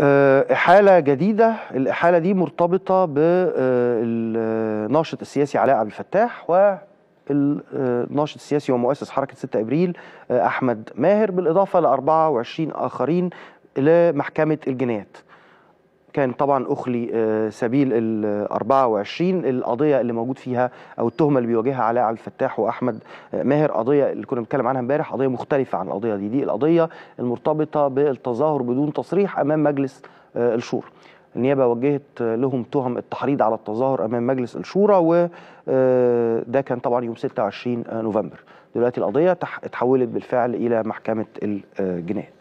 آه، إحالة جديدة الإحالة دي مرتبطة بالناشط آه، آه، السياسي علاء عبد الفتاح و الناشط السياسي ومؤسس حركة 6 أبريل أحمد ماهر بالإضافة ل 24 آخرين لمحكمة الجنايات كان طبعا اخلي آه، سبيل ال 24 القضيه اللي موجود فيها او التهمه اللي بيواجهها علاء عبد الفتاح واحمد آه، ماهر قضيه اللي كنا بنتكلم عنها امبارح قضيه مختلفه عن القضيه دي دي القضيه المرتبطه بالتظاهر بدون تصريح امام مجلس آه، الشورى النيابه وجهت لهم تهم التحريض على التظاهر امام مجلس الشورى وده كان طبعا يوم 26 نوفمبر دلوقتي القضيه اتحولت بالفعل الى محكمه الجنايات